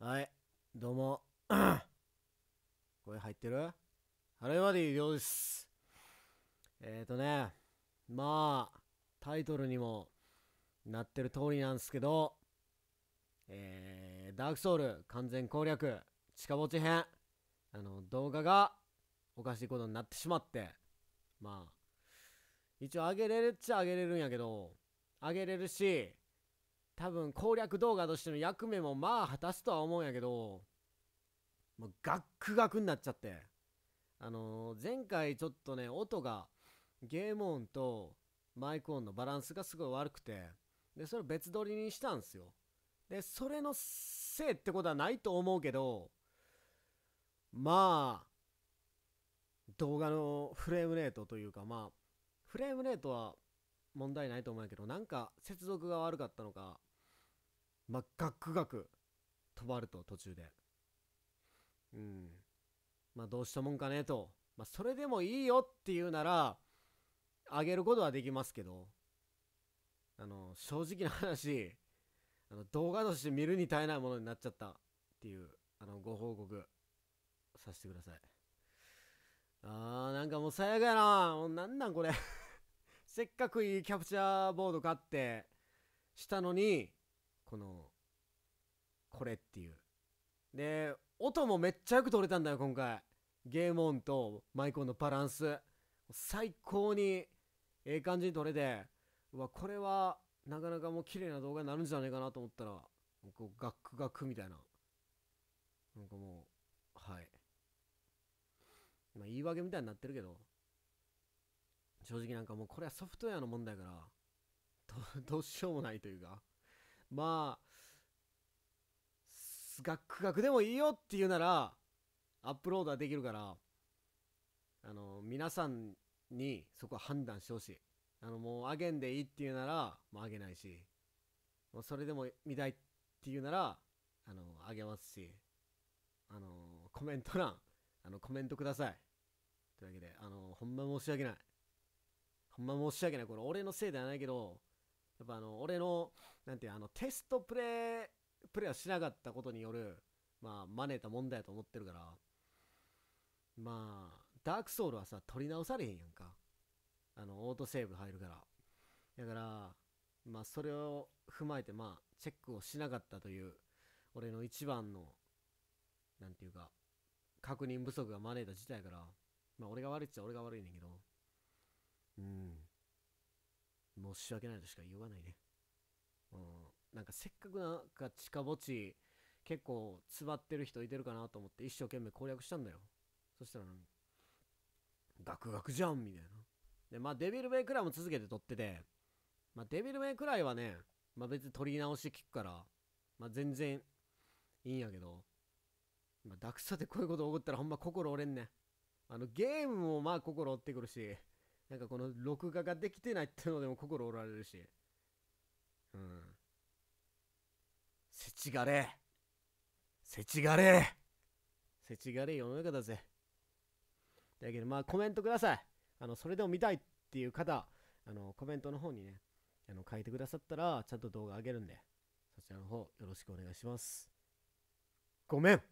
はいどうも 声入ってるハロイマディ亮ですえっ、ー、とねまあタイトルにもなってる通りなんですけどえー、ダークソウル完全攻略近ぼち編あの動画がおかしいことになってしまってまあ一応上げれるっちゃ上げれるんやけど上げれるし多分攻略動画としての役目もまあ果たすとは思うんやけど、もうガックガクになっちゃって。あのー、前回ちょっとね、音がゲーム音とマイク音のバランスがすごい悪くて、で、それを別撮りにしたんですよ。で、それのせいってことはないと思うけど、まあ、動画のフレームレートというか、まあ、フレームレートは問題ないと思うんやけど、なんか接続が悪かったのか、まあ、ガクガクとばると途中で。うん。まあ、どうしたもんかねと。まあ、それでもいいよっていうなら、あげることはできますけど、あの、正直な話、あの動画として見るに耐えないものになっちゃったっていう、あの、ご報告させてください。あー、なんかもう最悪やな。もうなんなんこれせっかくいいキャプチャーボード買って、したのに、このこれっていうで音もめっちゃよく取れたんだよ今回ゲーム音とマイク音のバランス最高にええ感じに撮れてうわこれはなかなかもう綺麗な動画になるんじゃないかなと思ったらこうガックガクみたいななんかもうはいまあ言い訳みたいになってるけど正直なんかもうこれはソフトウェアの問題から どうしようもないというかまあ、ガクでもいいよっていうなら、アップロードはできるから、あの、皆さんにそこは判断してほしい。あの、もう、あげんでいいっていうなら、もうあげないし、もうそれでも見たいっていうなら、あの、あげますし、あの、コメント欄、あの、コメントください。というわけで、あの、ほんま申し訳ない。ほんま申し訳ない。これ、俺のせいではないけど、やっぱあの俺のなんていうあのテストプレープレーはしなかったことによるまあ招いた問題やと思ってるからまあダークソウルはさ取り直されへんやんかあのオートセーブ入るからだからまあそれを踏まえてまあチェックをしなかったという俺の一番のなんていうか確認不足が招いた事態やからまあ俺が悪いっちゃ俺が悪いねんけどうん申し訳ないとしか言わないね。うん。なんかせっかくなんか地下墓地、結構、詰まってる人いてるかなと思って一生懸命攻略したんだよ。そしたら、ガクガクじゃんみたいな。で、まあデビルメイクライも続けて撮ってて、まあデビルメイクライはね、まあ別に撮り直し聞くから、まあ全然いいんやけど、まあダクサでこういうこと起こったらほんま心折れんねん。あのゲームもまあ心折ってくるし、なんかこの録画ができてないってのでも心折られるし。うん。せちがれせちがれせちがれ世の中だぜ。だけどまあコメントください。あの、それでも見たいっていう方、あの、コメントの方にね、あの、書いてくださったら、ちゃんと動画あげるんで、そちらの方よろしくお願いします。ごめん